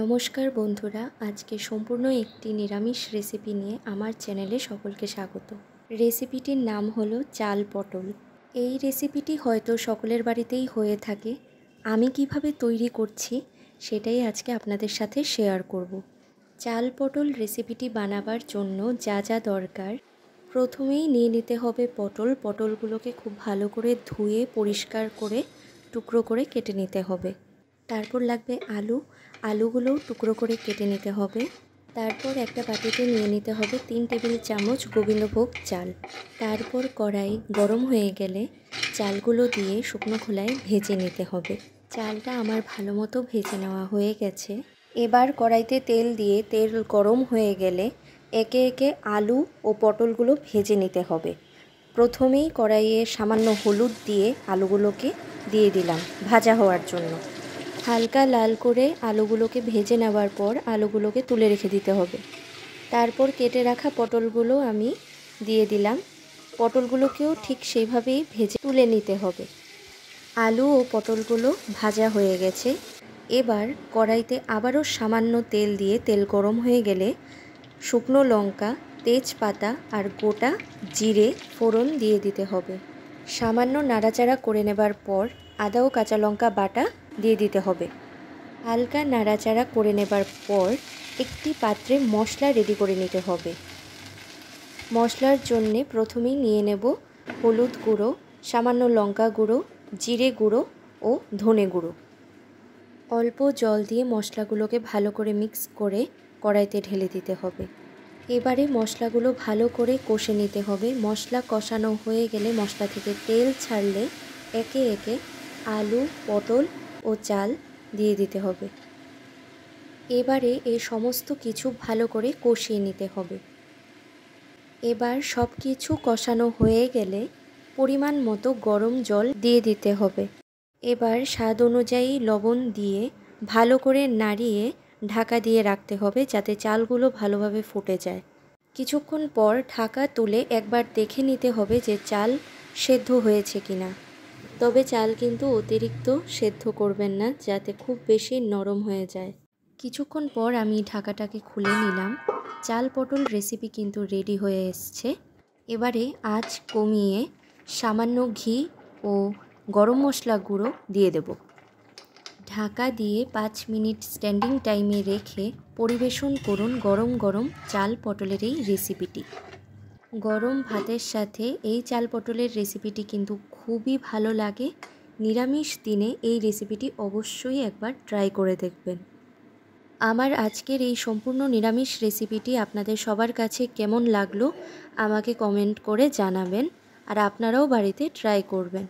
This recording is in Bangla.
নমস্কার বন্ধুরা আজকে সম্পূর্ণ একটি নিরামিষ রেসিপি নিয়ে আমার চ্যানেলে সকলকে স্বাগত রেসিপিটির নাম হলো চাল পটল এই রেসিপিটি হয়তো সকলের বাড়িতেই হয়ে থাকে আমি কিভাবে তৈরি করছি সেটাই আজকে আপনাদের সাথে শেয়ার করব। চাল পটল রেসিপিটি বানাবার জন্য যা যা দরকার প্রথমেই নিয়ে নিতে হবে পটল পটলগুলোকে খুব ভালো করে ধুয়ে পরিষ্কার করে টুকরো করে কেটে নিতে হবে তারপর লাগবে আলু আলুগুলো টুকরো করে কেটে নিতে হবে তারপর একটা বাটিতে নিয়ে নিতে হবে তিন টেবিল চামচ গোবিন্দভোগ চাল তারপর কড়াই গরম হয়ে গেলে চালগুলো দিয়ে শুকনো খোলায় ভেজে নিতে হবে চালটা আমার ভালো মতো ভেজে নেওয়া হয়ে গেছে এবার কড়াইতে তেল দিয়ে তেল গরম হয়ে গেলে একে একে আলু ও পটলগুলো ভেজে নিতে হবে প্রথমেই কড়াইয়ে সামান্য হলুদ দিয়ে আলুগুলোকে দিয়ে দিলাম ভাজা হওয়ার জন্য হালকা লাল করে আলুগুলোকে ভেজে নেওয়ার পর আলুগুলোকে তুলে রেখে দিতে হবে তারপর কেটে রাখা পটলগুলো আমি দিয়ে দিলাম পটলগুলোকেও ঠিক সেইভাবেই ভেজে তুলে নিতে হবে আলু ও পটলগুলো ভাজা হয়ে গেছে এবার কড়াইতে আবারও সামান্য তেল দিয়ে তেল গরম হয়ে গেলে শুকনো লঙ্কা তেজপাতা আর গোটা জিরে ফোড়ন দিয়ে দিতে হবে সামান্য নাড়াচাড়া করে নেবার পর আদা ও কাঁচা লঙ্কা বাটা দিয়ে দিতে হবে হালকা নাড়াচাড়া করে নেবার পর একটি পাত্রে মশলা রেডি করে নিতে হবে মশলার জন্যে প্রথমেই নিয়ে নেব হলুদ গুঁড়ো সামান্য লঙ্কা গুঁড়ো জিরে গুঁড়ো ও ধনে গুঁড়ো অল্প জল দিয়ে মশলাগুলোকে ভালো করে মিক্স করে কড়াইতে ঢেলে দিতে হবে এবারে মশলাগুলো ভালো করে কষে নিতে হবে মশলা কষানো হয়ে গেলে মশলা থেকে তেল ছাড়লে একে একে আলু পটল ও চাল দিয়ে দিতে হবে এবারে এই সমস্ত কিছু ভালো করে কষিয়ে নিতে হবে এবার সব কিছু কষানো হয়ে গেলে পরিমাণ মতো গরম জল দিয়ে দিতে হবে এবার স্বাদ অনুযায়ী লবণ দিয়ে ভালো করে নাড়িয়ে ঢাকা দিয়ে রাখতে হবে যাতে চালগুলো ভালোভাবে ফুটে যায় কিছুক্ষণ পর ঢাকা তুলে একবার দেখে নিতে হবে যে চাল সেদ্ধ হয়েছে কিনা তবে চাল কিন্তু অতিরিক্ত সেদ্ধ করবেন না যাতে খুব বেশি নরম হয়ে যায় কিছুক্ষণ পর আমি ঢাকাটাকে খুলে নিলাম চাল পটল রেসিপি কিন্তু রেডি হয়ে এসছে এবারে আজ কমিয়ে সামান্য ঘি ও গরম মশলা গুঁড়ো দিয়ে দেব ঢাকা দিয়ে পাঁচ মিনিট স্ট্যান্ডিং টাইমে রেখে পরিবেশন করুন গরম গরম চাল পটলের এই রেসিপিটি গরম ভাতের সাথে এই চাল পটলের রেসিপিটি কিন্তু খুবই ভালো লাগে নিরামিষ দিনে এই রেসিপিটি অবশ্যই একবার ট্রাই করে দেখবেন আমার আজকের এই সম্পূর্ণ নিরামিষ রেসিপিটি আপনাদের সবার কাছে কেমন লাগলো আমাকে কমেন্ট করে জানাবেন আর আপনারাও বাড়িতে ট্রাই করবেন